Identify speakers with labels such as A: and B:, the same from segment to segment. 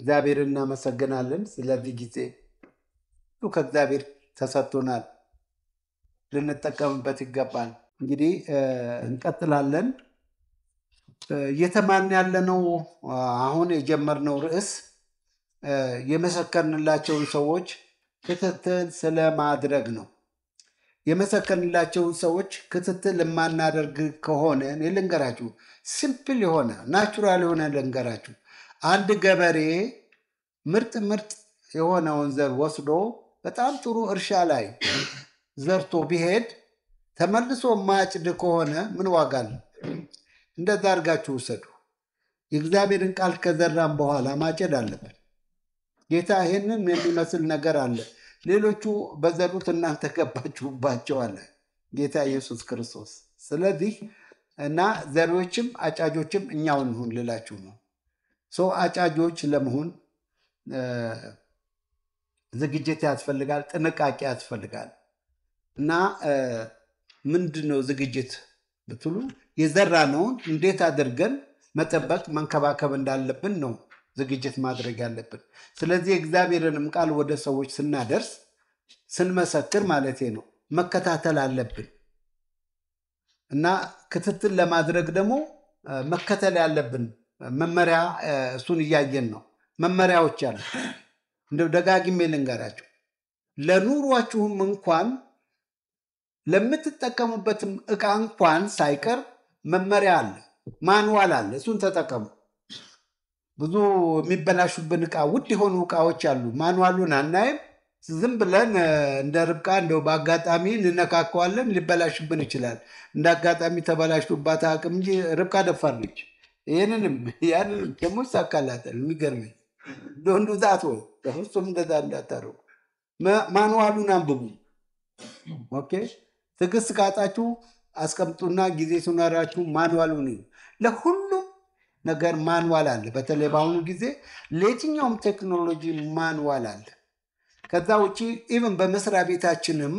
A: እግዚአብሔር እናመሰግናለን። ስለዚህ ጊዜ ሁሉ ከእግዚአብሔር ተሰጥቶናል፣ ልንጠቀምበት ይገባል። እንግዲህ እንቀጥላለን። እየተማርን ያለነው አሁን የጀመርነው ርዕስ የመሰከርንላቸውን ሰዎች ክትትል ስለማድረግ ነው። የመሰከርንላቸውን ሰዎች ክትትል የማናደርግ ከሆነ ልንገራችሁ፣ ሲምፕል የሆነ ናቹራል የሆነ ልንገራችሁ አንድ ገበሬ ምርጥ ምርጥ የሆነውን ዘር ወስዶ በጣም ጥሩ እርሻ ላይ ዘርቶ ቢሄድ ተመልሶ ማጭድ ከሆነ ምን ዋጋ አለ? እንደዛ አድርጋችሁ ውሰዱ። የእግዚአብሔርን ቃል ከዘራም በኋላ ማጨድ አለብን። ጌታ ይህንን የሚመስል ነገር አለ። ሌሎቹ በዘሩት እናንተ ገባችሁባቸዋል። ጌታ ኢየሱስ ክርስቶስ። ስለዚህ እና ዘሪዎችም አጫጆችም እኛው እንሁን ልላችሁ ነው። ሰው አጫጆች ለመሆን ዝግጅት ያስፈልጋል፣ ጥንቃቄ ያስፈልጋል። እና ምንድን ነው ዝግጅት ብትሉ የዘራነውን እንዴት አድርገን መጠበቅ መንከባከብ እንዳለብን ነው ዝግጅት ማድረግ ያለብን። ስለዚህ የእግዚአብሔርንም ቃል ወደ ሰዎች ስናደርስ ስንመሰክር ማለት ነው መከታተል አለብን እና ክትትል ለማድረግ ደግሞ መከተል ያለብን መመሪያ እሱን እያየን ነው። መመሪያዎች አሉ። እንደው ደጋግሜ ልንገራችሁ፣ ለኑሯችሁም እንኳን ለምትጠቀሙበትም እቃ እንኳን ሳይቀር መመሪያ አለ፣ ማንዋል አለ። እሱን ተጠቀሙ። ብዙ የሚበላሹብን እቃ፣ ውድ የሆኑ እቃዎች አሉ። ማንዋሉን አናይም። ዝም ብለን እንደ ርብቃ እንደው በአጋጣሚ እንነካከዋለን። ሊበላሽብን ይችላል። እንደ አጋጣሚ ተበላሽቶባት አቅም እንጂ ርብቃ ደፋር ነች። ይህንንም ያንንም ደግሞ ይሳካላታል። የሚገርመኝ ለወንዱ ዛት ወይ እንደዛ እንዳታረጉ ማንዋሉን አንብቡ። ኦኬ ትዕግስት ካጣችሁ አስቀምጡና ጊዜ ሲኖራችሁ ማንዋሉን ለሁሉም ነገር ማንዋል አለ። በተለይ በአሁኑ ጊዜ ለየትኛውም ቴክኖሎጂ ማንዋል አለ። ከዛ ውጭ ኢቨን በመስሪያ ቤታችንም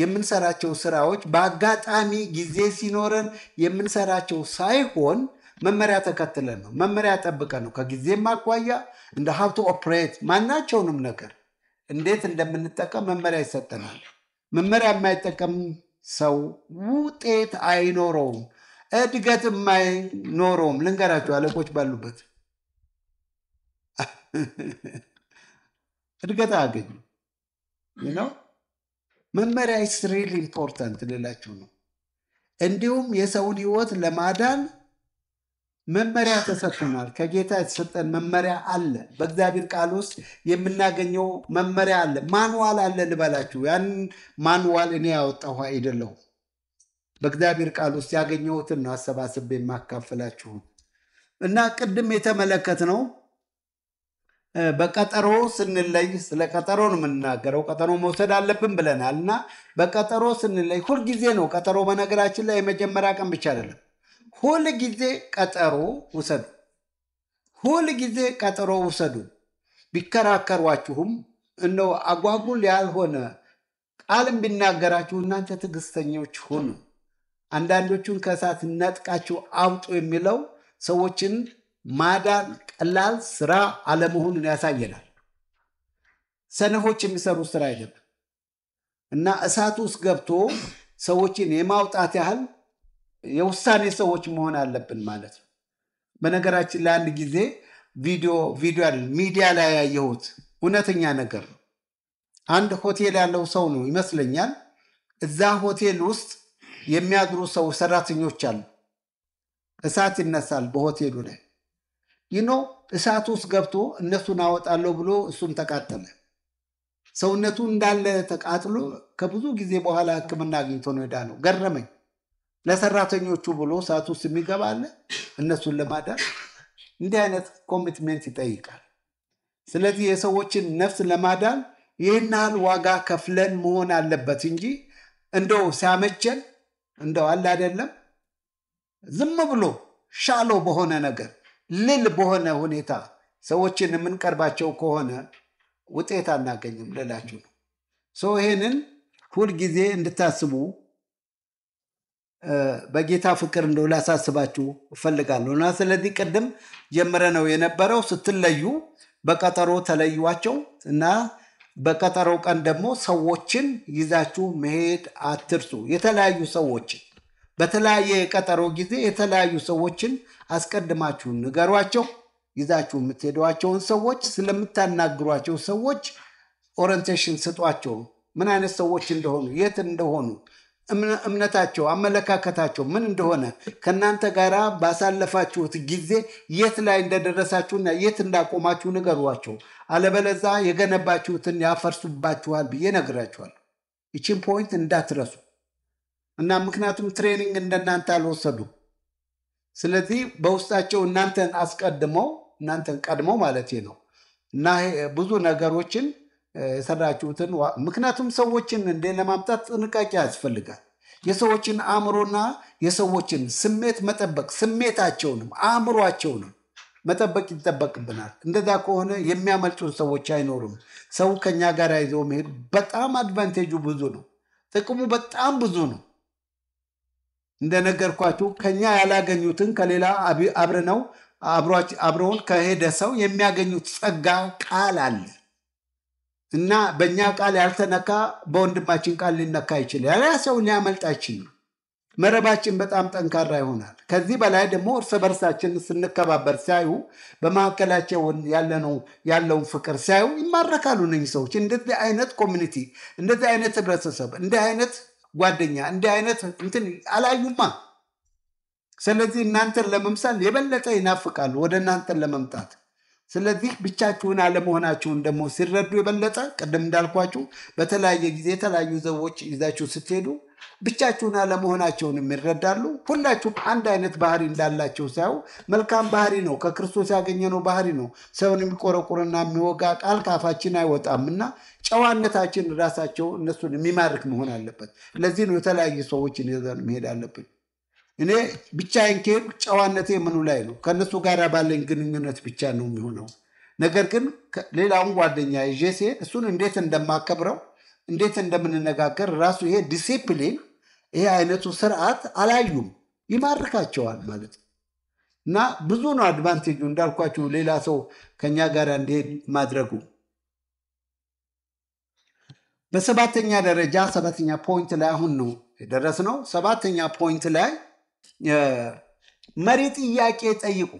A: የምንሰራቸው ስራዎች በአጋጣሚ ጊዜ ሲኖረን የምንሰራቸው ሳይሆን መመሪያ ተከትለን ነው፣ መመሪያ ጠብቀን ነው። ከጊዜም አኳያ እንደ ሀብቱ ኦፕሬት ማናቸውንም ነገር እንዴት እንደምንጠቀም መመሪያ ይሰጠናል። መመሪያ የማይጠቀም ሰው ውጤት አይኖረውም፣ እድገት የማይኖረውም። ልንገራቸው አለቆች ባሉበት እድገት አያገኙ ነው። መመሪያ ኢስ ሪል ኢምፖርታንት ልላችሁ ነው። እንዲሁም የሰውን ህይወት ለማዳን መመሪያ ተሰጥቶናል። ከጌታ የተሰጠን መመሪያ አለ። በእግዚአብሔር ቃል ውስጥ የምናገኘው መመሪያ አለ፣ ማንዋል አለ ልበላችሁ። ያን ማንዋል እኔ ያወጣሁ አይደለሁም። በእግዚአብሔር ቃል ውስጥ ያገኘሁትን ነው አሰባስቤ የማካፈላችሁ እና ቅድም የተመለከትነው በቀጠሮ ስንለይ ስለ ቀጠሮ ነው የምንናገረው። ቀጠሮ መውሰድ አለብን ብለናል እና በቀጠሮ ስንለይ ሁልጊዜ ነው ቀጠሮ። በነገራችን ላይ የመጀመሪያ ቀን ብቻ አይደለም ሁል ጊዜ ቀጠሮ ውሰዱ። ሁል ጊዜ ቀጠሮ ውሰዱ። ቢከራከሯችሁም እነው አጓጉል ያልሆነ ቃልም ቢናገራችሁ እናንተ ትዕግስተኞች ሁኑ። አንዳንዶቹን ከእሳት ነጥቃችሁ አውጡ የሚለው ሰዎችን ማዳን ቀላል ስራ አለመሆኑን ያሳየናል። ሰነፎች የሚሰሩት ስራ አይደለም እና እሳት ውስጥ ገብቶ ሰዎችን የማውጣት ያህል የውሳኔ ሰዎች መሆን አለብን ማለት ነው። በነገራችን ለአንድ ጊዜ ቪዲዮ ቪዲዮ ሚዲያ ላይ ያየሁት እውነተኛ ነገር ነው። አንድ ሆቴል ያለው ሰው ነው ይመስለኛል። እዛ ሆቴል ውስጥ የሚያድሩ ሰው ሰራተኞች አሉ። እሳት ይነሳል በሆቴሉ ላይ ይኖ እሳት ውስጥ ገብቶ እነሱን አወጣለሁ ብሎ እሱም ተቃጠለ። ሰውነቱ እንዳለ ተቃጥሎ ከብዙ ጊዜ በኋላ ሕክምና አግኝቶ ነው ሄዳ ነው። ገረመኝ። ለሰራተኞቹ ብሎ እሳት ውስጥ የሚገባ አለ። እነሱን ለማዳን እንዲህ አይነት ኮሚትሜንት ይጠይቃል። ስለዚህ የሰዎችን ነፍስ ለማዳን ይህን ያህል ዋጋ ከፍለን መሆን አለበት እንጂ እንደው ሲያመቸን እንደው አለ አይደለም ዝም ብሎ ሻሎ በሆነ ነገር ልል በሆነ ሁኔታ ሰዎችን የምንቀርባቸው ከሆነ ውጤት አናገኝም ልላችሁ ነው። ይህንን ሁልጊዜ እንድታስቡ በጌታ ፍቅር እንደው ላሳስባችሁ እፈልጋለሁ እና ስለዚህ ቅድም ጀምረ ነው የነበረው ስትለዩ በቀጠሮ ተለዩዋቸው እና በቀጠሮ ቀን ደግሞ ሰዎችን ይዛችሁ መሄድ አትርሱ። የተለያዩ ሰዎችን በተለያየ የቀጠሮ ጊዜ የተለያዩ ሰዎችን አስቀድማችሁ ንገሯቸው። ይዛችሁ የምትሄዷቸውን ሰዎች ስለምታናግሯቸው ሰዎች ኦሪንቴሽን ስጧቸው። ምን አይነት ሰዎች እንደሆኑ፣ የት እንደሆኑ እምነታቸው፣ አመለካከታቸው ምን እንደሆነ ከእናንተ ጋር ባሳለፋችሁት ጊዜ የት ላይ እንደደረሳችሁና የት እንዳቆማችሁ ንገሯቸው። አለበለዛ የገነባችሁትን ያፈርሱባችኋል ብዬ ነግራችኋል። ይችን ፖይንት እንዳትረሱ እና ምክንያቱም ትሬኒንግ እንደናንተ አልወሰዱ ስለዚህ በውስጣቸው እናንተን አስቀድመው እናንተን ቀድመው ማለት ነው እና ብዙ ነገሮችን የሰራችሁትን ምክንያቱም ሰዎችን እንደ ለማምጣት ጥንቃቄ ያስፈልጋል። የሰዎችን አእምሮና የሰዎችን ስሜት መጠበቅ ስሜታቸውንም አእምሯቸውንም መጠበቅ ይጠበቅብናል። እንደዛ ከሆነ የሚያመልጡን ሰዎች አይኖሩም። ሰው ከኛ ጋር ይዞ መሄድ በጣም አድቫንቴጁ ብዙ ነው። ጥቅሙ በጣም ብዙ ነው። እንደነገርኳችሁ ከኛ ያላገኙትን ከሌላ አብረነው አብረውን ከሄደ ሰው የሚያገኙት ጸጋ ቃል አለ። እና በእኛ ቃል ያልተነካ በወንድማችን ቃል ሊነካ ይችላል። ያ ሰው ሊያመልጥ መረባችን በጣም ጠንካራ ይሆናል። ከዚህ በላይ ደግሞ እርስ በርሳችን ስንከባበር ሲያዩ፣ ያለነው ያለውን ፍቅር ሲያዩ ይማረካሉ። ነኝ ሰዎች እንደዚህ አይነት ኮሚኒቲ፣ እንደዚህ አይነት ህብረተሰብ፣ እንዲህ አይነት ጓደኛ፣ እንዲህ አይነት እንትን አላዩማ። ስለዚህ እናንተን ለመምሳል የበለጠ ይናፍቃሉ ወደ እናንተን ለመምጣት ስለዚህ ብቻችሁን አለመሆናችሁን ደግሞ ሲረዱ የበለጠ ቅድም እንዳልኳችሁ በተለያየ ጊዜ የተለያዩ ዘዎች ይዛችሁ ስትሄዱ ብቻችሁን አለመሆናቸውን የሚረዳሉ። ሁላችሁም አንድ አይነት ባህሪ እንዳላቸው ሳይው መልካም ባህሪ ነው፣ ከክርስቶስ ያገኘነው ባህሪ ነው። ሰውን የሚቆረቁርና የሚወጋ ቃል ካፋችን አይወጣም እና ጨዋነታችን ራሳቸው እነሱን የሚማርክ መሆን አለበት። ለዚህ ነው የተለያዩ ሰዎችን ይዘን መሄድ አለብን። እኔ ብቻዬን ከሄድኩ ጨዋነቴ ምኑ ላይ ነው? ከእነሱ ጋር ባለኝ ግንኙነት ብቻ ነው የሚሆነው። ነገር ግን ሌላውን ጓደኛ ይዤ ሲሄድ እሱን እንዴት እንደማከብረው እንዴት እንደምንነጋገር ራሱ ይሄ ዲሲፕሊን፣ ይሄ አይነቱ ስርዓት አላዩም፣ ይማርካቸዋል ማለት ነው። እና ብዙ ነው አድቫንቴጁ እንዳልኳችሁ፣ ሌላ ሰው ከኛ ጋር እንዲሄድ ማድረጉ። በሰባተኛ ደረጃ ሰባተኛ ፖይንት ላይ አሁን ነው የደረስነው። ሰባተኛ ፖይንት ላይ መሪ ጥያቄ ጠይቁ።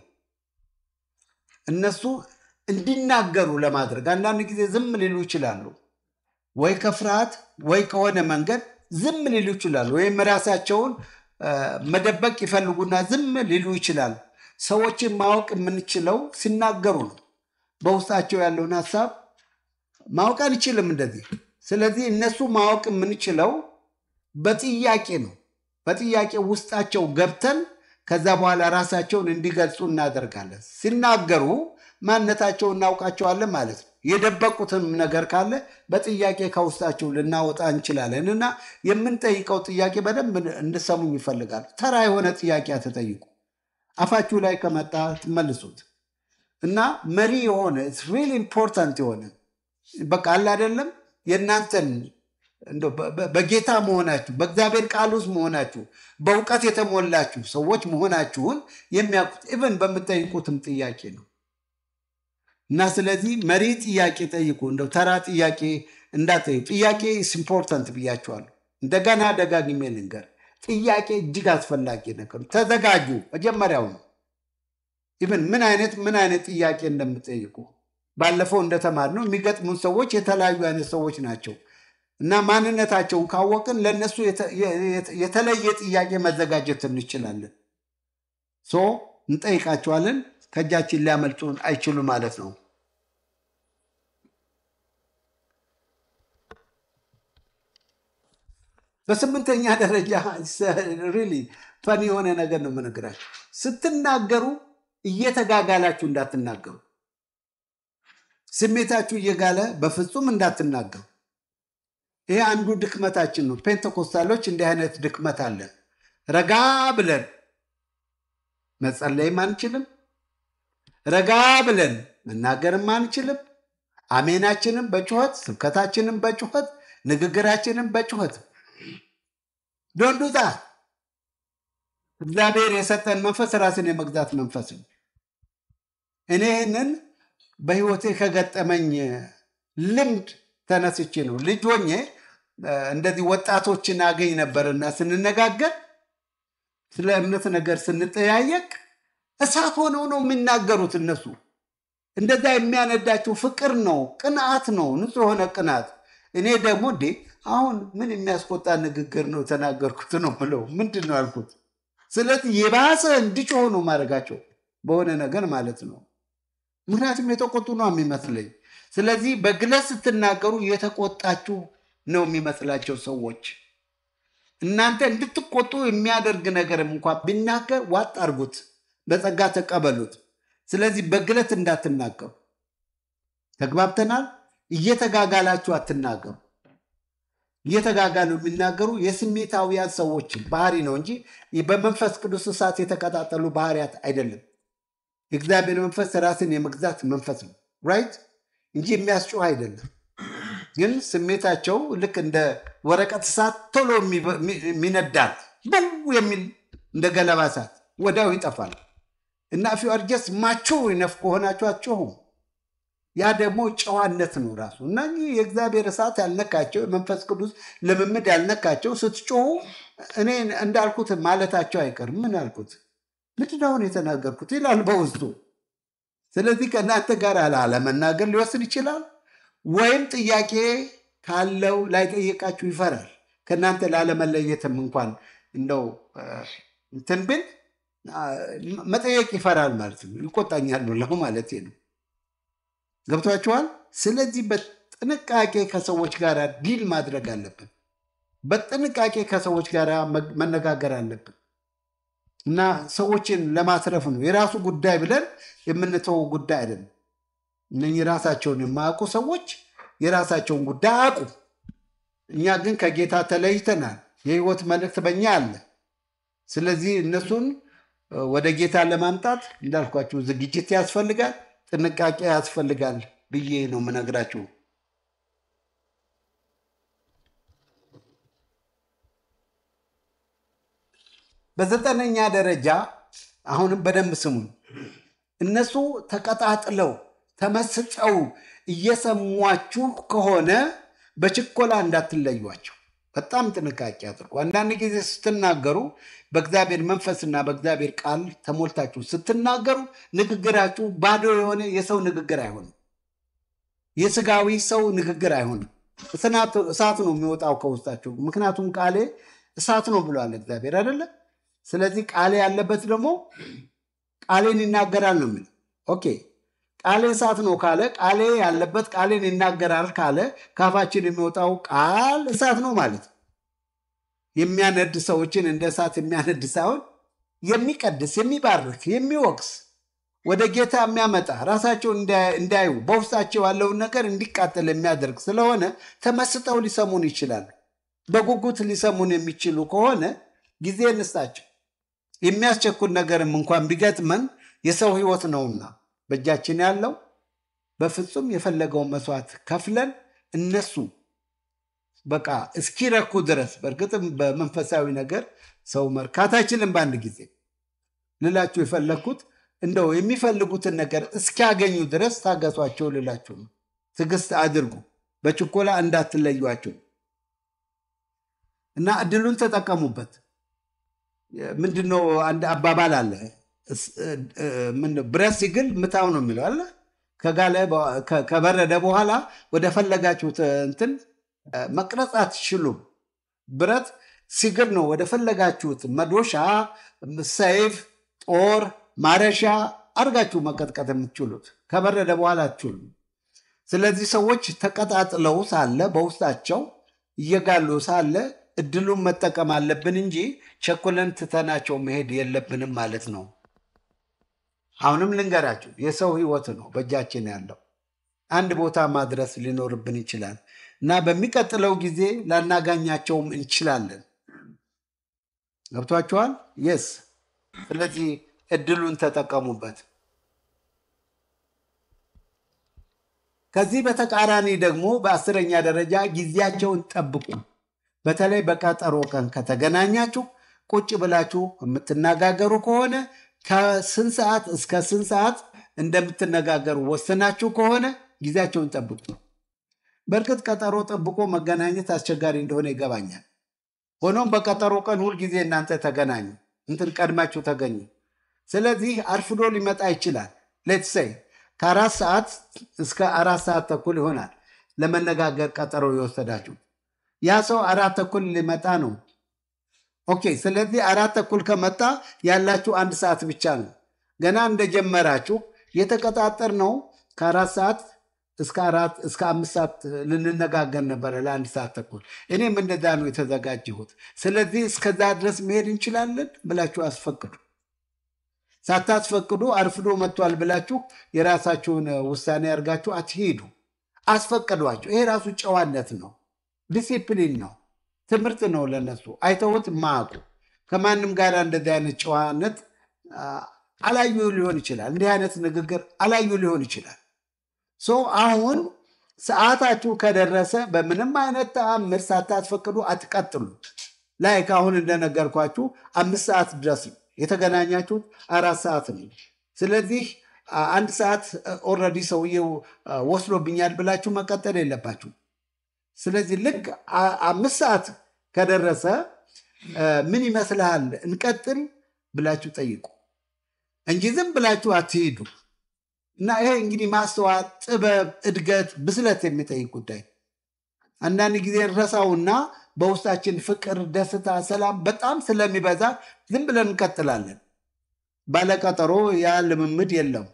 A: እነሱ እንዲናገሩ ለማድረግ አንዳንድ ጊዜ ዝም ሊሉ ይችላሉ፣ ወይ ከፍርሃት ወይ ከሆነ መንገድ ዝም ሊሉ ይችላሉ፣ ወይም ራሳቸውን መደበቅ ይፈልጉና ዝም ሊሉ ይችላሉ። ሰዎችን ማወቅ የምንችለው ሲናገሩ ነው። በውስጣቸው ያለውን ሀሳብ ማወቅ አንችልም እንደዚህ። ስለዚህ እነሱ ማወቅ የምንችለው በጥያቄ ነው። በጥያቄ ውስጣቸው ገብተን ከዛ በኋላ ራሳቸውን እንዲገልጹ እናደርጋለን። ሲናገሩ ማንነታቸው እናውቃቸዋለን ማለት ነው። የደበቁትም ነገር ካለ በጥያቄ ከውስጣቸው ልናወጣ እንችላለን እና የምንጠይቀው ጥያቄ በደንብ እንድሰሙኝ ይፈልጋሉ። ተራ የሆነ ጥያቄ አትጠይቁ። አፋችሁ ላይ ከመጣ ትመልሱት እና መሪ የሆነ ሪል ኢምፖርታንት የሆነ በቃ አለ አይደለም የእናንተን በጌታ መሆናችሁ በእግዚአብሔር ቃል ውስጥ መሆናችሁ በእውቀት የተሞላችሁ ሰዎች መሆናችሁን የሚያውቁት ኢቨን በምጠይቁትም ጥያቄ ነው እና ስለዚህ መሪ ጥያቄ ጠይቁ። እንደው ተራ ጥያቄ እንዳትጠይቁ። ጥያቄ ኢስ ኢምፖርታንት እንደገና ደጋግሜ ልንገር፣ ጥያቄ እጅግ አስፈላጊ ነገር። ተዘጋጁ መጀመሪያው ነው። ኢቨን ምን አይነት ምን አይነት ጥያቄ እንደምጠይቁ ባለፈው እንደተማር ነው የሚገጥሙን ሰዎች የተለያዩ አይነት ሰዎች ናቸው። እና ማንነታቸውን ካወቅን ለእነሱ የተለየ ጥያቄ መዘጋጀት እንችላለን። ሶ እንጠይቃቸዋለን። ከእጃችን ሊያመልጡን አይችሉም ማለት ነው። በስምንተኛ ደረጃ ሪሊ የሆነ ነገር ነው የምነግራችሁ። ስትናገሩ እየተጋጋላችሁ እንዳትናገሩ። ስሜታችሁ እየጋለ በፍጹም እንዳትናገሩ። ይሄ አንዱ ድክመታችን ነው። ፔንተኮስታሎች እንዲህ አይነት ድክመት አለን። ረጋ ብለን መጸለይም አንችልም። ረጋ ብለን መናገርም አንችልም። አሜናችንም በጩኸት ስብከታችንም በጩኸት ንግግራችንም በጩኸት ዶንዱዛ እግዚአብሔር የሰጠን መንፈስ ራስን የመግዛት መንፈስ ነው። እኔ ይህንን በህይወቴ ከገጠመኝ ልምድ ተነስቼ ነው። ልጅ ሆኜ እንደዚህ ወጣቶችን አገኝ ነበርና ስንነጋገር ስለ እምነት ነገር ስንጠያየቅ እሳት ሆነው ነው የሚናገሩት። እነሱ እንደዛ የሚያነዳቸው ፍቅር ነው፣ ቅንዓት ነው፣ ንጹህ የሆነ ቅንዓት። እኔ ደግሞ እንዴ አሁን ምን የሚያስቆጣ ንግግር ነው ተናገርኩት ነው ብለው ምንድን ነው ያልኩት? ስለዚህ የባሰ እንዲጮሆ ነው ማድረጋቸው በሆነ ነገር ማለት ነው። ምክንያቱም የተቆጡ ነው የሚመስለኝ። ስለዚህ በግለት ስትናገሩ የተቆጣችሁ ነው የሚመስላቸው ሰዎች። እናንተ እንድትቆጡ የሚያደርግ ነገርም እንኳ ቢናገር ዋጥ አርጉት፣ በጸጋ ተቀበሉት። ስለዚህ በግለት እንዳትናገሩ። ተግባብተናል። እየተጋጋላችሁ አትናገሩ። እየተጋጋሉ የሚናገሩ የስሜታዊያን ሰዎች ባህሪ ነው እንጂ በመንፈስ ቅዱስ እሳት የተቀጣጠሉ ባህሪያት አይደለም። የእግዚአብሔር መንፈስ ራስን የመግዛት መንፈስ ነው። ራይት እንጂ የሚያስጩህ አይደለም። ግን ስሜታቸው ልክ እንደ ወረቀት እሳት ቶሎ የሚነዳል በው የሚል እንደ ገለባ እሳት ወዲያው ይጠፋል እና ፊ አርጀስ ማቹ ይነፍ ከሆናችሁ አትጮሁም። ያ ደግሞ ጨዋነት ነው ራሱ እና የእግዚአብሔር እሳት ያልነካቸው የመንፈስ ቅዱስ ልምምድ ያልነካቸው ስትጮሁ እኔ እንዳልኩት ማለታቸው አይቀርም። ምን አልኩት ምንድን ነው የተናገርኩት ይላል በውስጡ ስለዚህ ከእናንተ ጋር ላለመናገር ሊወስን ይችላል፣ ወይም ጥያቄ ካለው ላይጠይቃችሁ ይፈራል። ከእናንተ ላለመለየትም እንኳን እንደው እንትን ብል መጠየቅ ይፈራል ማለት ነው። ይቆጣኛል ብለው ማለት ነው። ገብቷችኋል? ስለዚህ በጥንቃቄ ከሰዎች ጋር ዲል ማድረግ አለብን። በጥንቃቄ ከሰዎች ጋር መነጋገር አለብን። እና ሰዎችን ለማስረፍ ነው። የራሱ ጉዳይ ብለን የምንተው ጉዳይ አይደለም። እነኚህ ራሳቸውን የማያውቁ ሰዎች የራሳቸውን ጉዳይ አያውቁ። እኛ ግን ከጌታ ተለይተናል። የህይወት መልእክት በኛ አለ። ስለዚህ እነሱን ወደ ጌታ ለማምጣት እንዳልኳቸው ዝግጅት ያስፈልጋል፣ ጥንቃቄ ያስፈልጋል ብዬ ነው የምነግራችሁ። በዘጠነኛ ደረጃ አሁንም በደንብ ስሙኝ። እነሱ ተቀጣጥለው ተመስጠው እየሰሟችሁ ከሆነ በችኮላ እንዳትለዩቸው። በጣም ጥንቃቄ አድርጉ። አንዳንድ ጊዜ ስትናገሩ በእግዚአብሔር መንፈስና በእግዚአብሔር ቃል ተሞልታችሁ ስትናገሩ ንግግራችሁ ባዶ የሆነ የሰው ንግግር አይሆንም። የስጋዊ ሰው ንግግር አይሆንም። እሳት ነው የሚወጣው ከውስጣችሁ። ምክንያቱም ቃሌ እሳት ነው ብሏል እግዚአብሔር አይደለም። ስለዚህ ቃሌ ያለበት ደግሞ ቃሌን ይናገራል ነው የሚለው። ኦኬ ቃሌ እሳት ነው ካለ ቃሌ ያለበት ቃሌን ይናገራል ካለ ካፋችን የሚወጣው ቃል እሳት ነው ማለት ነው። የሚያነድ ሰዎችን እንደ እሳት የሚያነድ ሳይሆን የሚቀድስ፣ የሚባርክ፣ የሚወቅስ ወደ ጌታ የሚያመጣ ራሳቸውን እንዳዩ በውስጣቸው ያለውን ነገር እንዲቃጠል የሚያደርግ ስለሆነ ተመስጠው ሊሰሙን ይችላሉ። በጉጉት ሊሰሙን የሚችሉ ከሆነ ጊዜ እንስጣቸው። የሚያስቸኩል ነገርም እንኳን ቢገጥመን የሰው ህይወት ነውና በእጃችን ያለው በፍጹም የፈለገውን መስዋዕት ከፍለን እነሱ በቃ እስኪረኩ ድረስ በእርግጥም በመንፈሳዊ ነገር ሰው መርካት አይችልም። በአንድ ጊዜ ልላችሁ የፈለግኩት እንደው የሚፈልጉትን ነገር እስኪያገኙ ድረስ ታገሷቸው ልላችሁ ነው። ትዕግስት አድርጉ፣ በችኮላ እንዳትለዩቸው እና እድሉን ተጠቀሙበት። ምንድን ነው አንድ አባባል አለ። ብረት ሲግል ምታው ነው የሚለው አለ። ከጋለ ከበረደ በኋላ ወደ ፈለጋችሁት እንትን መቅረጽ አትችሉም። ብረት ሲግል ነው ወደ ፈለጋችሁት መዶሻ፣ ሰይፍ፣ ጦር፣ ማረሻ አድርጋችሁ መቀጥቀጥ የምትችሉት ከበረደ በኋላ አትችሉም። ስለዚህ ሰዎች ተቀጣጥለው ሳለ በውስጣቸው እየጋሉ ሳለ እድሉን መጠቀም አለብን እንጂ ቸኩለን ትተናቸው መሄድ የለብንም ማለት ነው። አሁንም ልንገራችሁ፣ የሰው ህይወት ነው በእጃችን ያለው። አንድ ቦታ ማድረስ ሊኖርብን ይችላል እና በሚቀጥለው ጊዜ ላናጋኛቸውም እንችላለን። ገብቷችኋል? የስ ስለዚህ እድሉን ተጠቀሙበት። ከዚህ በተቃራኒ ደግሞ በአስረኛ ደረጃ ጊዜያቸውን ጠብቁ። በተለይ በቀጠሮ ቀን ከተገናኛችሁ ቁጭ ብላችሁ የምትነጋገሩ ከሆነ ከስንት ሰዓት እስከ ስንት ሰዓት እንደምትነጋገሩ ወስናችሁ ከሆነ ጊዜያቸውን ጠብቁ። በእርግጥ ቀጠሮ ጠብቆ መገናኘት አስቸጋሪ እንደሆነ ይገባኛል። ሆኖም በቀጠሮ ቀን ሁልጊዜ እናንተ ተገናኙ፣ እንትን ቀድማችሁ ተገኙ። ስለዚህ አርፍዶ ሊመጣ ይችላል። ሌትሰይ ከአራት ሰዓት እስከ አራት ሰዓት ተኩል ይሆናል ለመነጋገር ቀጠሮ የወሰዳችሁ ያ ሰው አራት ተኩል ሊመጣ ነው። ኦኬ። ስለዚህ አራት ተኩል ከመጣ ያላችሁ አንድ ሰዓት ብቻ ነው። ገና እንደጀመራችሁ የተቀጣጠር ነው። ከአራት ሰዓት እስከ አራት እስከ አምስት ሰዓት ልንነጋገር ነበረ ለአንድ ሰዓት ተኩል። እኔም እንደዛ ነው የተዘጋጀሁት። ስለዚህ እስከዛ ድረስ መሄድ እንችላለን ብላችሁ አስፈቅዱ። ሳታስፈቅዱ አርፍዶ መጥቷል ብላችሁ የራሳችሁን ውሳኔ አድርጋችሁ አትሄዱ። አስፈቅዷቸው። ይሄ ራሱ ጨዋነት ነው። ዲሲፕሊን ነው፣ ትምህርት ነው። ለነሱ አይተውት ማቁ ከማንም ጋር እንደዚህ አይነት ጨዋነት አላዩ ሊሆን ይችላል። እንዲህ አይነት ንግግር አላዩ ሊሆን ይችላል። ሰው አሁን ሰዓታችሁ ከደረሰ በምንም አይነት ተአምር ሳታስፈቅዱ አትቀጥሉ። ላይ አሁን እንደነገርኳችሁ አምስት ሰዓት ድረስ የተገናኛችሁት፣ አራት ሰዓት ነው። ስለዚህ አንድ ሰዓት ኦልሬዲ ሰውዬው ወስዶብኛል ብላችሁ መቀጠል የለባችሁ። ስለዚህ ልክ አምስት ሰዓት ከደረሰ ምን ይመስልሃል እንቀጥል ብላችሁ ጠይቁ እንጂ ዝም ብላችሁ አትሄዱ። እና ይሄ እንግዲህ ማስተዋል፣ ጥበብ፣ እድገት፣ ብስለት የሚጠይቅ ጉዳይ። አንዳንድ ጊዜ እንረሳውና በውስጣችን ፍቅር፣ ደስታ፣ ሰላም በጣም ስለሚበዛ ዝም ብለን እንቀጥላለን። ባለቀጠሮ ያ ልምምድ የለም።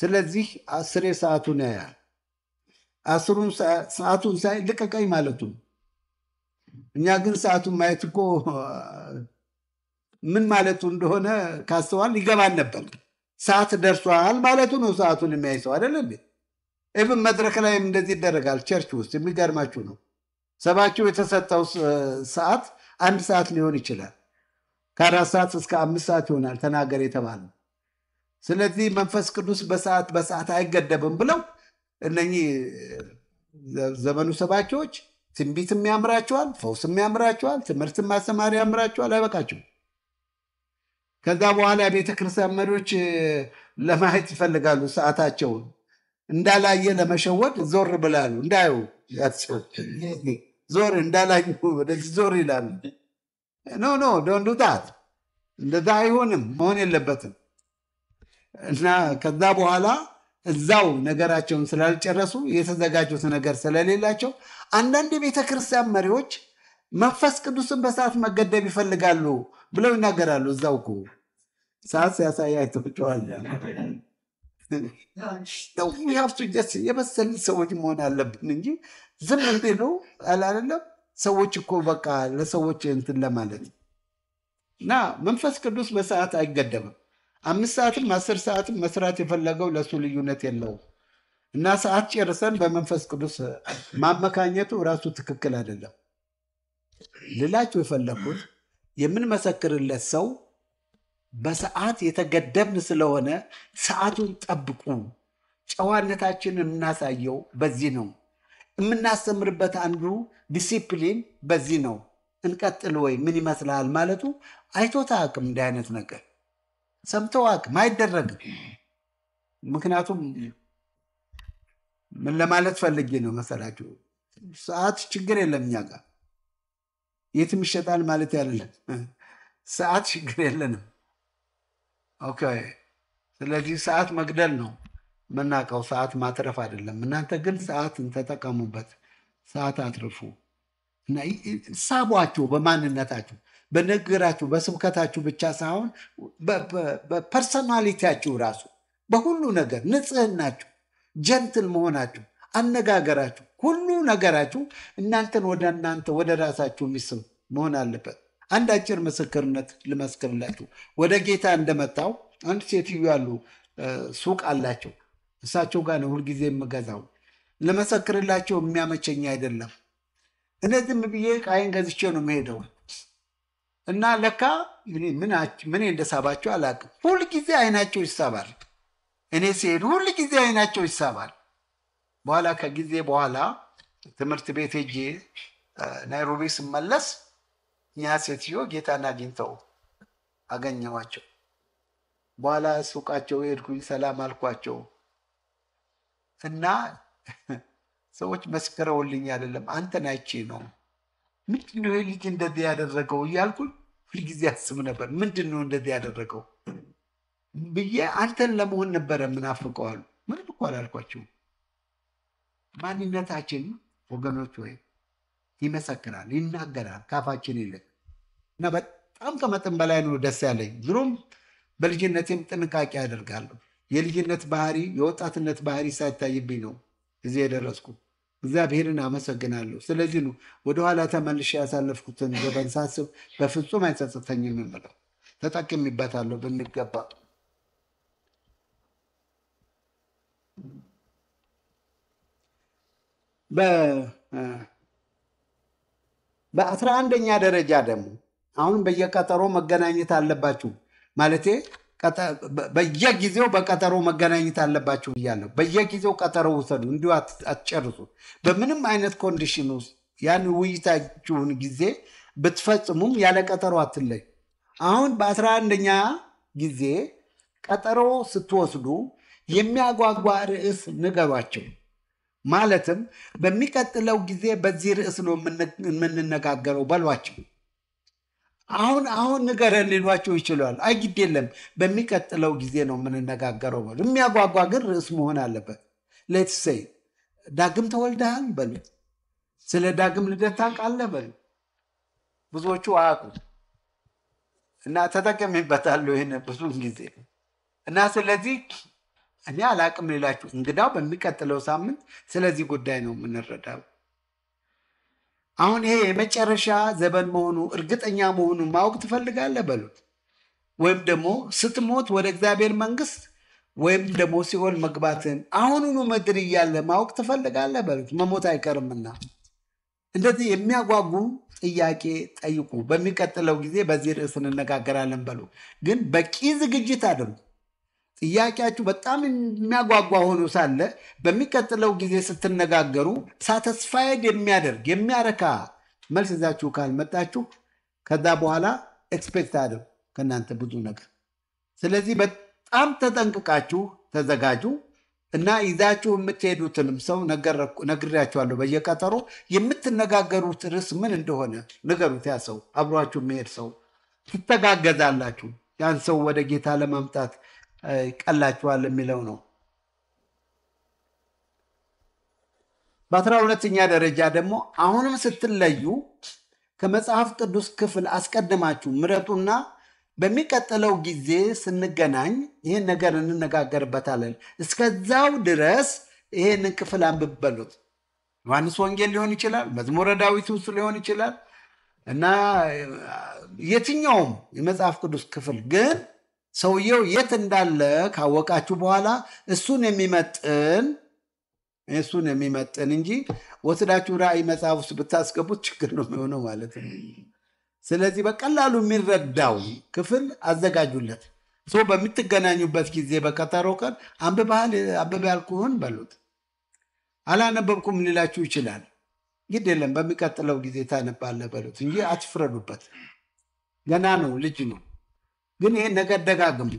A: ስለዚህ አስሬ ሰዓቱን ያያል። አስሩን ሰዓቱን ሳይ ልቀቀኝ ማለቱ እኛ ግን ሰዓቱን ማየት እኮ ምን ማለቱ እንደሆነ ካስተዋል ይገባን ነበር። ሰዓት ደርሷል ማለቱ ነው። ሰዓቱን የሚያይ ሰው አይደለ እንዴ? መድረክ ላይም እንደዚህ ይደረጋል። ቸርች ውስጥ የሚገርማችሁ ነው። ሰባኪው የተሰጠው ሰዓት አንድ ሰዓት ሊሆን ይችላል። ከአራት ሰዓት እስከ አምስት ሰዓት ይሆናል ተናገር የተባለ። ስለዚህ መንፈስ ቅዱስ በሰዓት በሰዓት አይገደብም ብለው እነኚህ ዘመኑ ሰባኪዎች ትንቢትም ያምራቸዋል፣ ፈውስም ያምራቸዋል፣ ትምህርትም ማስተማር ያምራቸዋል። አይበቃቸው። ከዛ በኋላ ቤተክርስቲያን መሪዎች ለማየት ይፈልጋሉ። ሰዓታቸውን እንዳላየ ለመሸወድ ዞር ብላሉ። እንዳዩ ዞር እንዳላዩ ወደዚህ ዞር ይላሉ። ኖ ኖ ዶንዱታት እንደዛ አይሆንም፣ መሆን የለበትም እና ከዛ በኋላ እዛው ነገራቸውን ስላልጨረሱ የተዘጋጁት ነገር ስለሌላቸው አንዳንድ የቤተ ክርስቲያን መሪዎች መንፈስ ቅዱስን በሰዓት መገደብ ይፈልጋሉ ብለው ይናገራሉ። እዛው እኮ ሰዓት ሲያሳይ አይተውጨዋል። የበሰል ሰዎች መሆን አለብን እንጂ ዝም እንዲሉ አላለም። ሰዎች እኮ በቃ ለሰዎች እንትን ለማለት እና መንፈስ ቅዱስ በሰዓት አይገደብም። አምስት ሰዓትም አስር ሰዓትም መስራት የፈለገው ለእሱ ልዩነት የለውም እና ሰዓት ጨርሰን በመንፈስ ቅዱስ ማመካኘቱ ራሱ ትክክል አይደለም። ልላችሁ የፈለኩት የምንመሰክርለት ሰው በሰዓት የተገደብን ስለሆነ ሰዓቱን ጠብቁ፣ ጨዋነታችን የምናሳየው በዚህ ነው። የምናስተምርበት አንዱ ዲሲፕሊን በዚህ ነው። እንቀጥል ወይ ምን ይመስልሃል ማለቱ አይቶታ አቅም እንዲህ አይነት ነገር ሰምተው አቅም አይደረግም። ምክንያቱም ምን ለማለት ፈልጌ ነው መሰላችሁ፣ ሰዓት ችግር የለም እኛ ጋር የትም ይሸጣል ማለት ያለ ሰዓት ችግር የለንም። ኦኬ። ስለዚህ ሰዓት መግደል ነው የምናውቀው፣ ሰዓት ማትረፍ አይደለም። እናንተ ግን ሰዓትን ተጠቀሙበት፣ ሰዓት አትርፉ ሳቧቸው በማንነታቸው በንግግራችሁ በስብከታችሁ ብቻ ሳይሆን በፐርሰናሊቲያችሁ ራሱ በሁሉ ነገር ንጽህናችሁ፣ ጀንትል መሆናችሁ፣ አነጋገራችሁ፣ ሁሉ ነገራችሁ እናንተን ወደ እናንተ ወደ ራሳችሁ የሚስብ መሆን አለበት። አንድ አጭር ምስክርነት ልመስክርላችሁ። ወደ ጌታ እንደመጣው አንድ ሴትዮ ያሉ ሱቅ አላቸው። እሳቸው ጋር ነው ሁልጊዜ የምገዛው። ልመሰክርላቸው የሚያመቸኝ አይደለም። እኔ ዝም ብዬ ቃይን ገዝቼ ነው የምሄደው። እና ለካ ምን እንደሳባቸው አላውቅም። ሁልጊዜ አይናቸው ይሳባል። እኔ ሲሄድ ሁልጊዜ አይናቸው ይሳባል። በኋላ ከጊዜ በኋላ ትምህርት ቤት ሄጄ ናይሮቢ ስመለስ እኛ ሴትዮ ጌታን አግኝተው አገኘዋቸው። በኋላ ሱቃቸው ሄድኩኝ፣ ሰላም አልኳቸው እና ሰዎች መስክረውልኝ አይደለም አንተን አይቼ ነው ምንድነው ልጅ እንደዚህ ያደረገው እያልኩኝ ሁልጊዜ አስብ ነበር ምንድን ነው እንደዚህ ያደረገው ብዬ አንተን ለመሆን ነበረ ምናፍቀዋሉ። ምንም እኮ አላልኳቸው። ማንነታችን ወገኖች ወይ ይመሰክራል፣ ይናገራል ካፋችን ይልቅ እና በጣም ከመጠን በላይ ነው ደስ ያለኝ። ድሮም በልጅነቴም ጥንቃቄ አደርጋለሁ። የልጅነት ባህሪ የወጣትነት ባህሪ ሳይታይብኝ ነው እዚህ የደረስኩ። እግዚአብሔርን አመሰግናለሁ። ስለዚህ ነው ወደኋላ ተመልሼ ያሳለፍኩትን ዘመን ሳስብ በፍጹም አይጸጽተኝም የምለው። ተጠቅሜበታለሁ ብንገባ በአስራ አንደኛ ደረጃ ደግሞ አሁን በየቀጠሮ መገናኘት አለባችሁ ማለቴ በየጊዜው በቀጠሮ መገናኘት አለባችሁ ብያለሁ። በየጊዜው ቀጠሮ ውሰዱ፣ እንዲሁ አትጨርሱ። በምንም አይነት ኮንዲሽን ውስጥ ያን ውይይታችሁን ጊዜ ብትፈጽሙም ያለ ቀጠሮ አትለዩ። አሁን በአስራ አንደኛ ጊዜ ቀጠሮ ስትወስዱ የሚያጓጓ ርዕስ ንገሯቸው። ማለትም በሚቀጥለው ጊዜ በዚህ ርዕስ ነው የምንነጋገረው በሏቸው። አሁን አሁን ንገረን ሊሏቸው ይችላል። አይ ግድ የለም በሚቀጥለው ጊዜ ነው የምንነጋገረው በሉ። የሚያጓጓ ግን ርዕስ መሆን አለበት። ሌትስ ሰይ ዳግም ተወልደሃል በሉ። ስለ ዳግም ልደት ታውቃለህ በሉ። ብዙዎቹ አያውቁም እና ተጠቀሚበታሉ ይህን ብዙን ጊዜ እና ስለዚህ እኔ አላቅም ሌላችሁ እንግዳው በሚቀጥለው ሳምንት ስለዚህ ጉዳይ ነው የምንረዳው። አሁን ይሄ የመጨረሻ ዘመን መሆኑ እርግጠኛ መሆኑን ማወቅ ትፈልጋለህ በሉት። ወይም ደግሞ ስትሞት ወደ እግዚአብሔር መንግስት ወይም ደግሞ ሲሆን መግባትን አሁኑኑ ምድር እያለ ማወቅ ትፈልጋለህ በሉት። መሞት አይቀርምና እንደዚህ የሚያጓጉ ጥያቄ ጠይቁ። በሚቀጥለው ጊዜ በዚህ ርዕስ እንነጋገራለን በሉ። ግን በቂ ዝግጅት አድርጉ። ጥያቄያችሁ በጣም የሚያጓጓ ሆኖ ሳለ በሚቀጥለው ጊዜ ስትነጋገሩ ሳተስፋይድ የሚያደርግ የሚያረካ መልስ ይዛችሁ ካልመጣችሁ ከዛ በኋላ ኤክስፔክት አድር ከእናንተ ብዙ ነገር። ስለዚህ በጣም ተጠንቅቃችሁ ተዘጋጁ እና ይዛችሁ የምትሄዱትንም ሰው ነግሬያቸዋለሁ። በየቀጠሮ የምትነጋገሩት ርዕስ ምን እንደሆነ ንገሩት። ያ ሰው አብሯችሁ የሚሄድ ሰው ትተጋገዛላችሁ። ያን ሰው ወደ ጌታ ለማምጣት ቀላችኋል የሚለው ነው። በአስራ ሁለተኛ ደረጃ ደግሞ አሁንም ስትለዩ ከመጽሐፍ ቅዱስ ክፍል አስቀድማችሁ ምረጡና በሚቀጥለው ጊዜ ስንገናኝ ይህን ነገር እንነጋገርበታለን። እስከዛው ድረስ ይህንን ክፍል አንብበሉት ዮሐንስ ወንጌል ሊሆን ይችላል፣ መዝሙረ ዳዊት ውስጥ ሊሆን ይችላል እና የትኛውም የመጽሐፍ ቅዱስ ክፍል ግን ሰውየው የት እንዳለ ካወቃችሁ በኋላ እሱን የሚመጥን እሱን የሚመጥን እንጂ ወስዳችሁ ራእይ መጽሐፍ ውስጥ ብታስገቡት ችግር ነው የሚሆነው ማለት ነው። ስለዚህ በቀላሉ የሚረዳው ክፍል አዘጋጁለት። በምትገናኙበት ጊዜ በቀጠሮ ቀን አንብበሃል ያልኩህን በሉት። አላነበብኩም ሊላችሁ ይችላል። ግድ የለም በሚቀጥለው ጊዜ ታነባለህ በሉት እንጂ አትፍረዱበት። ገና ነው፣ ልጅ ነው። ግን ይሄን ነገር ደጋግሙ።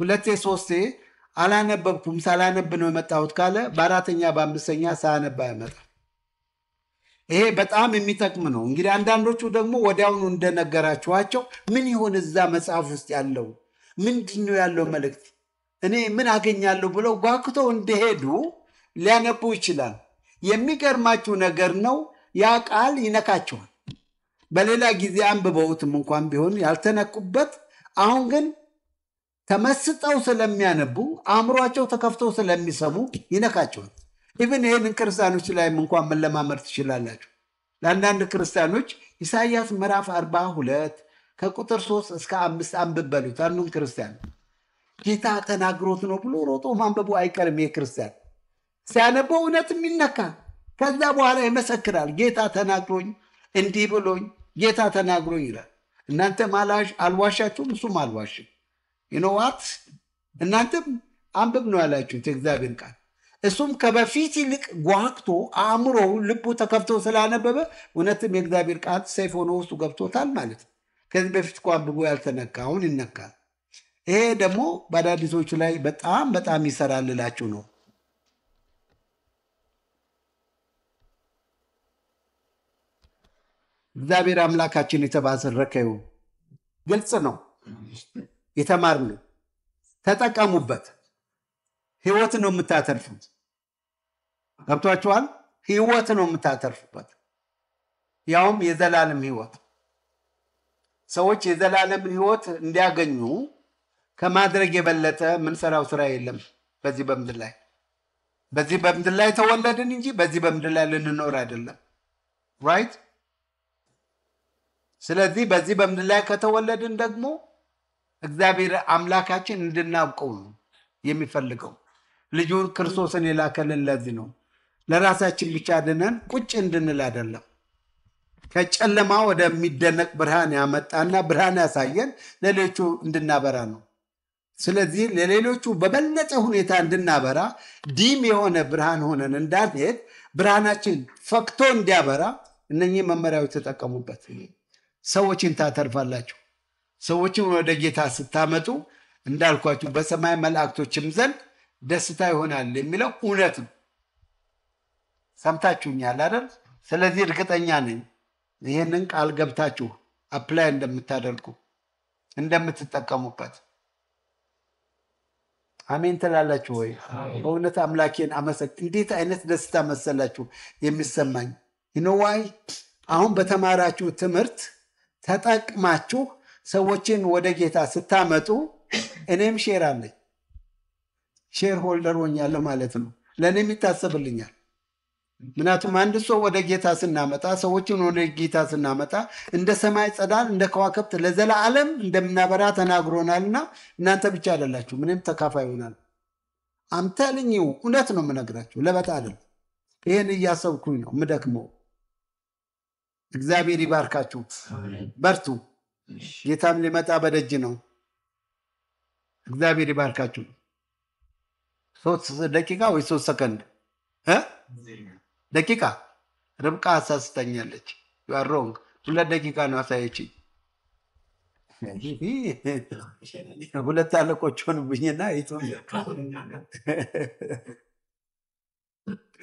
A: ሁለቴ ሶስቴ አላነበብኩም ሳላነብ ነው የመጣሁት ካለ በአራተኛ በአምስተኛ ሳያነብ አይመጣም። ይሄ በጣም የሚጠቅም ነው። እንግዲህ አንዳንዶቹ ደግሞ ወዲያውኑ እንደነገራችኋቸው ምን ይሆን እዛ መጽሐፍ ውስጥ ያለው ምንድን ነው ያለው መልእክት እኔ ምን አገኛለሁ ብለው ጓክተው እንደሄዱ ሊያነቡ ይችላል። የሚገርማችሁ ነገር ነው ያ ቃል ይነካቸዋል። በሌላ ጊዜ አንብበውትም እንኳን ቢሆን ያልተነኩበት አሁን ግን ተመስጠው ስለሚያነቡ አእምሯቸው ተከፍተው ስለሚሰሙ ይነካቸዋል። ኢቭን ይህንን ክርስቲያኖች ላይም እንኳን መለማመድ ትችላላችሁ። ለአንዳንድ ክርስቲያኖች ኢሳያስ ምዕራፍ አርባ ሁለት ከቁጥር ሶስት እስከ አምስት አንብብ በሉት። አንዱን ክርስቲያን ጌታ ተናግሮት ነው ብሎ ሮጦ ማንበቡ አይቀርም። ይህ ክርስቲያን ሲያነበው እውነትም ይነካል። ከዛ በኋላ ይመሰክራል። ጌታ ተናግሮኝ፣ እንዲህ ብሎኝ፣ ጌታ ተናግሮኝ ይላል። እናንተም አልዋሻችሁም፣ እሱም አልዋሽም። ይኖዋት እናንተም አንብብ ነው ያላችሁት የእግዚአብሔር ቃል። እሱም ከበፊት ይልቅ ጓግቶ አእምሮ ልቡ ተከፍቶ ስላነበበ እውነትም የእግዚአብሔር ቃል ሰይፍ ሆኖ ውስጡ ገብቶታል ማለት ነው። ከዚህ በፊት እኮ አንብቦ ያልተነካ አሁን ይነካል። ይሄ ደግሞ በአዳዲሶቹ ላይ በጣም በጣም ይሰራልላችሁ ነው። እግዚአብሔር አምላካችን የተባረከ ይሁን። ግልጽ ነው፣ የተማርነው ተጠቀሙበት። ህይወት ነው የምታተርፉት። ገብቷችኋል? ህይወት ነው የምታተርፉበት፣ ያውም የዘላለም ህይወት። ሰዎች የዘላለም ህይወት እንዲያገኙ ከማድረግ የበለጠ ምንሰራው ስራ የለም በዚህ በምድር ላይ በዚህ በምድር ላይ ተወለድን እንጂ በዚህ በምድር ላይ ልንኖር አይደለም። ራይት ስለዚህ በዚህ በምድር ላይ ከተወለድን ደግሞ እግዚአብሔር አምላካችን እንድናውቀው ነው የሚፈልገው። ልጁን ክርስቶስን የላከልን ለዚህ ነው። ለራሳችን ብቻ ድነን ቁጭ እንድንል አይደለም። ከጨለማ ወደሚደነቅ ብርሃን ያመጣና ብርሃን ያሳየን ለሌሎቹ እንድናበራ ነው። ስለዚህ ለሌሎቹ በበለጠ ሁኔታ እንድናበራ ዲም የሆነ ብርሃን ሆነን እንዳንሄድ ብርሃናችን ፈክቶ እንዲያበራ እነኚህ መመሪያዎች ተጠቀሙበት። ሰዎችን ታተርፋላችሁ። ሰዎችን ወደ ጌታ ስታመጡ እንዳልኳችሁ በሰማይ መላእክቶችም ዘንድ ደስታ ይሆናል የሚለው እውነት ነው። ሰምታችሁኛል አይደል? ስለዚህ እርግጠኛ ነኝ ይህንን ቃል ገብታችሁ አፕላይ እንደምታደርጉ እንደምትጠቀሙበት። አሜን ትላላችሁ ወይ? በእውነት አምላኬን አመሰግ እንዴት አይነት ደስታ መሰላችሁ የሚሰማኝ ይነዋይ አሁን በተማራችሁ ትምህርት ተጠቅማችሁ ሰዎችን ወደ ጌታ ስታመጡ እኔም ሼር አለኝ። ሼር ሆልደር ሆኛለሁ ማለት ነው። ለእኔም ይታሰብልኛል። ምክንያቱም አንድ ሰው ወደ ጌታ ስናመጣ፣ ሰዎችን ወደ ጌታ ስናመጣ እንደ ሰማይ ጸዳል፣ እንደ ከዋክብት ለዘላለም እንደምናበራ ተናግሮናልና እናንተ ብቻ አይደላችሁ፣ ምንም ተካፋይ ይሆናል። አምተልኝው እውነት ነው የምነግራችሁ፣ ለበት አይደለም። ይህን እያሰብኩኝ ነው የምደክመው። እግዚአብሔር ይባርካችሁ። በርቱ፣ ጌታም ሊመጣ በደጅ ነው። እግዚአብሔር ይባርካችሁ። ሶስት ደቂቃ ወይ ሶስት ሰከንድ ደቂቃ ርብቃ አሳስተኛለች። ሮንግ ሁለት ደቂቃ ነው አሳየችኝ። ሁለት አለቆች ሆኑብኝና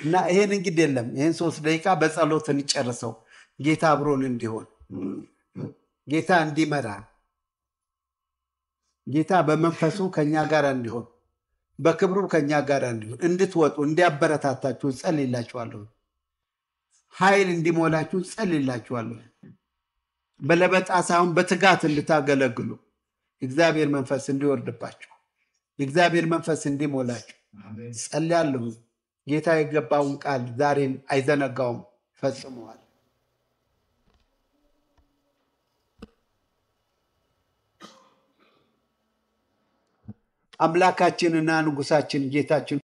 A: እና ይሄን እንግዲህ የለም ይህን ሶስት ደቂቃ በጸሎት እንጨርሰው። ጌታ አብሮን እንዲሆን፣ ጌታ እንዲመራ፣ ጌታ በመንፈሱ ከኛ ጋር እንዲሆን፣ በክብሩ ከኛ ጋር እንዲሆን እንድትወጡ እንዲያበረታታችሁ ጸልይላችኋለሁ። ኃይል እንዲሞላችሁ ጸልይላችኋለሁ። በለበጣ ሳይሆን በትጋት እንድታገለግሉ እግዚአብሔር መንፈስ እንዲወርድባችሁ እግዚአብሔር መንፈስ እንዲሞላችሁ ጸልያለሁ። ጌታ የገባውን ቃል ዛሬን አይዘነጋውም፣ ፈጽመዋል። አምላካችንና ንጉሳችን ጌታችን